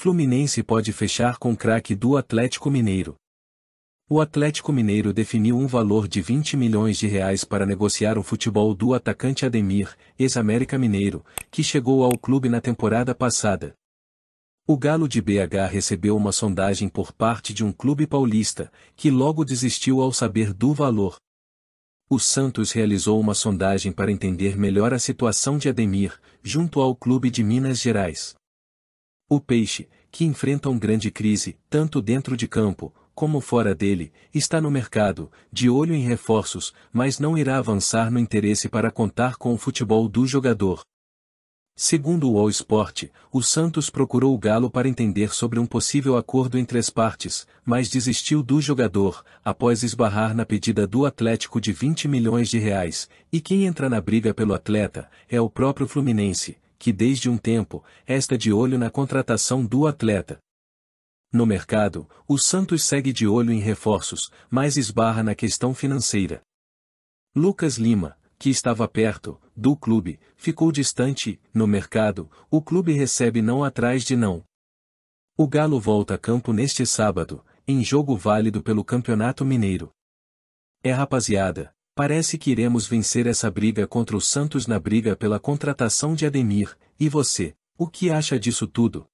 Fluminense pode fechar com craque do Atlético Mineiro. O Atlético Mineiro definiu um valor de 20 milhões de reais para negociar o futebol do atacante Ademir, ex-América Mineiro, que chegou ao clube na temporada passada. O Galo de BH recebeu uma sondagem por parte de um clube paulista, que logo desistiu ao saber do valor. O Santos realizou uma sondagem para entender melhor a situação de Ademir, junto ao clube de Minas Gerais. O peixe, que enfrenta um grande crise, tanto dentro de campo, como fora dele, está no mercado, de olho em reforços, mas não irá avançar no interesse para contar com o futebol do jogador. Segundo o All Sport, o Santos procurou o Galo para entender sobre um possível acordo entre as partes, mas desistiu do jogador, após esbarrar na pedida do Atlético de 20 milhões de reais, e quem entra na briga pelo atleta é o próprio Fluminense, que desde um tempo, está de olho na contratação do atleta. No mercado, o Santos segue de olho em reforços, mas esbarra na questão financeira. Lucas Lima, que estava perto, do clube, ficou distante, no mercado, o clube recebe não atrás de não. O Galo volta a campo neste sábado, em jogo válido pelo Campeonato Mineiro. É rapaziada, Parece que iremos vencer essa briga contra o Santos na briga pela contratação de Ademir, e você, o que acha disso tudo?